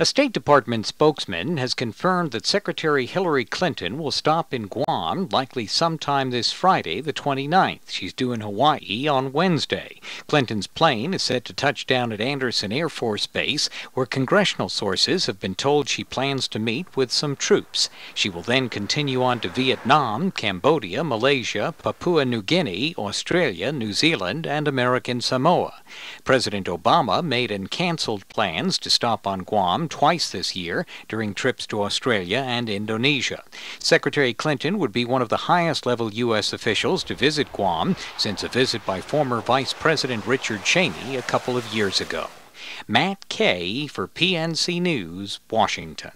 A State Department spokesman has confirmed that Secretary Hillary Clinton will stop in Guam likely sometime this Friday, the 29th. She's due in Hawaii on Wednesday. Clinton's plane is set to touch down at Anderson Air Force Base, where congressional sources have been told she plans to meet with some troops. She will then continue on to Vietnam, Cambodia, Malaysia, Papua New Guinea, Australia, New Zealand, and American Samoa. President Obama made and canceled plans to stop on Guam twice this year during trips to Australia and Indonesia. Secretary Clinton would be one of the highest level U.S. officials to visit Guam since a visit by former Vice President. President Richard Cheney a couple of years ago. Matt Kay for PNC News, Washington.